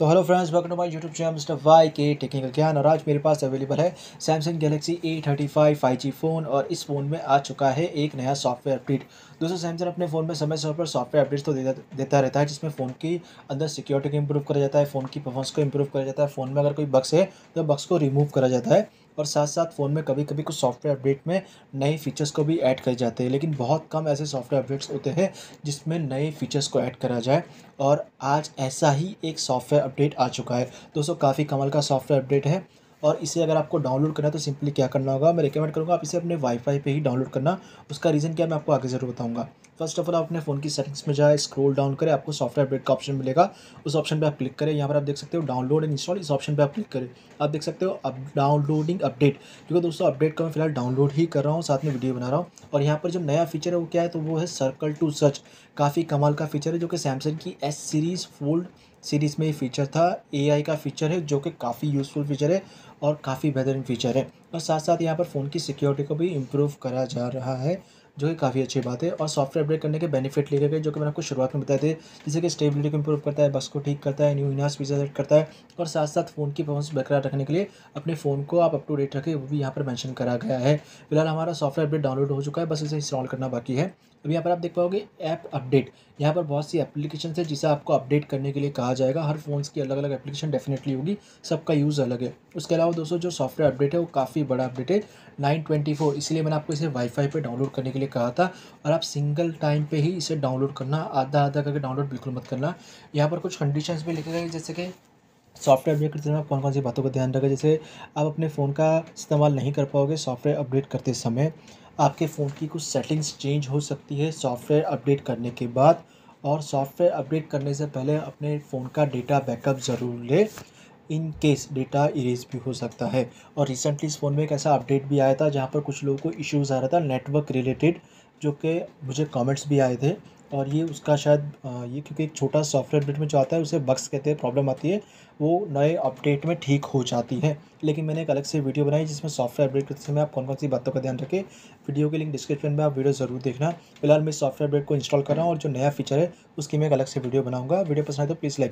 तो hello friends welcome to my YouTube channel mister Y K technical ज्ञान और आज मेरे पास अवेलेबल है Samsung Galaxy A thirty five five G phone और इस फ़ोन में आ चुका है एक नया सॉफ्टवेयर अपडेट दोस्तों सैमसंग अपने फ़ोन में समय समय पर सॉफ्टवेयर अपडेट्स तो देता देता रहता है जिसमें फ़ोन की अंदर सिक्योरिटी को इम्प्रूव करा जाता है फ़ोन की परफॉर्मेंस को इम्प्रूव करा जाता है फ़ोन में अगर कोई बक्स है तो बक्स को रिमूव करा जाता है और साथ साथ फ़ोन में कभी कभी कुछ सॉफ्टवेयर अपडेट में नए फीचर्स को भी ऐड कर जाते हैं लेकिन बहुत कम ऐसे सॉफ्टवेयर अपडेट्स होते हैं जिसमें नए फीचर्स को ऐड करा जाए और आज ऐसा ही एक सॉफ्टवेयर अपडेट आ चुका है दोस्तों काफ़ी कमल का सॉफ्टवेयर अपडेट है और इसे अगर आपको डाउनलोड करना है तो सिंपली क्या करना होगा मैं रिकमेंड करूँगा आप इसे अपने वाईफाई पे ही डाउनलोड करना उसका रीज़न क्या मैं आपको आगे ज़रूर बताऊँगा फर्स्ट ऑफ ऑल आप अपने फ़ोन की सेटिंग्स में जाए स्क्रॉल डाउन करें आपको सॉफ्टवेयर अपडेट का ऑप्शन मिलेगा उस ऑप्शन पर आप क्लिक करें यहाँ पर आप देख सकते हो डाउनलोड एंड इंस्टॉल इस ऑप्शन पर आप क्लिक करें आप देख सकते हो अब डाउनलोडिंग अपडेट क्योंकि दोस्तों अपडेट का मैं फिलहाल डाउनलोड ही कर रहा हूँ साथ में वीडियो बना रहा हूँ और यहाँ पर जो नया फीचर है वो क्या है तो वो है सर्कल टू सर्च काफ़ी कमाल का फीचर है जो कि सैमसंग की एस सीरीज़ फोल्ड सीरीज़ में ये फीचर था एआई का फीचर है जो कि काफ़ी यूज़फुल फीचर है और काफ़ी बेहतरीन फीचर है और साथ साथ यहाँ पर फ़ोन की सिक्योरिटी को भी इम्प्रूव करा जा रहा है जो कि काफ़ी अच्छी बात है और सॉफ्टवेयर अपडेट करने के बेनिफिट लिए गए जो कि मैंने आपको शुरुआत में बताए थे जैसे कि स्टेबिलिटी को इम्प्रूव करता है बस को ठीक करता है न्यू इनास फीचर एड करता है और साथ साथ फ़ोन की परफॉर्मेंस बरकरार रखने के लिए अपने फ़ोन को आप अप टू डेट रखें वो भी यहाँ पर मैंशन करा गया है फिलहाल हमारा सॉफ्टवेयर अपडेट डाउनलोड हो चुका है बस इसे इंस्टॉल करना बाकी है अब यहाँ पर आप देख पाओगे ऐप अपडेट यहाँ पर बहुत सी एप्लीकेशन है जिसे आपको अपडेट करने के लिए कहा जाएगा हर फ़ोन्स की अलग अलग एप्लीकेशन डेफिनेटली होगी सबका यूज़ अलग है उसके अलावा दोस्तों जो सॉफ्टवेयर अपडेट है वो काफ़ी बड़ा अपडेट है नाइन ट्वेंटी फोर इसलिए मैंने आपको इसे वाईफाई पर डाउनलोड करने के लिए कहा था और आप सिंगल टाइम पर ही इसे डाउनलोड करना आधा आधा करके डाउनलोड बिल्कुल मत करना यहाँ पर कुछ कंडीशन भी लिखे गए जैसे कि सॉफ्टवेयर अपडेट करते समय कौन कौन सी बातों का ध्यान रखें जैसे आप अपने फ़ोन का इस्तेमाल नहीं कर पाओगे सॉफ्टवेयर अपडेट करते समय आपके फ़ोन की कुछ सेटिंग्स चेंज हो सकती है सॉफ्टवेयर अपडेट करने के बाद और सॉफ्टवेयर अपडेट करने से पहले अपने फ़ोन का डेटा बैकअप ज़रूर लें इन केस डेटा इरेज भी हो सकता है और रिसेंटली इस फ़ोन में एक ऐसा अपडेट भी आया था जहाँ पर कुछ लोगों को इश्यूज़ आ रहा था नेटवर्क रिलेटेड जो कि मुझे कमेंट्स भी आए थे और ये उसका शायद ये क्योंकि एक छोटा सॉफ्टवेयर अपडेट में जो आता है उसे बक्स कहते हैं प्रॉब्लम आती है वो नए अपडेट में ठीक हो जाती है लेकिन मैंने एक अलग से वीडियो बनाई जिसमें सॉफ्टवेयर अपडेट करते समय आप कौन कौन सी बातों का ध्यान रखें वीडियो के लिंक डिस्क्रिप्शन में आप वीडियो ज़रूर देखना फिलहाल मैं सॉफ्टवेयर अपडेट को इंस्टॉल कर रहा हूँ और जो नया फीचर है उसकी मैं एक अलग से वीडियो बनाऊँगा वीडियो पसंद है तो प्लीज़ लाइक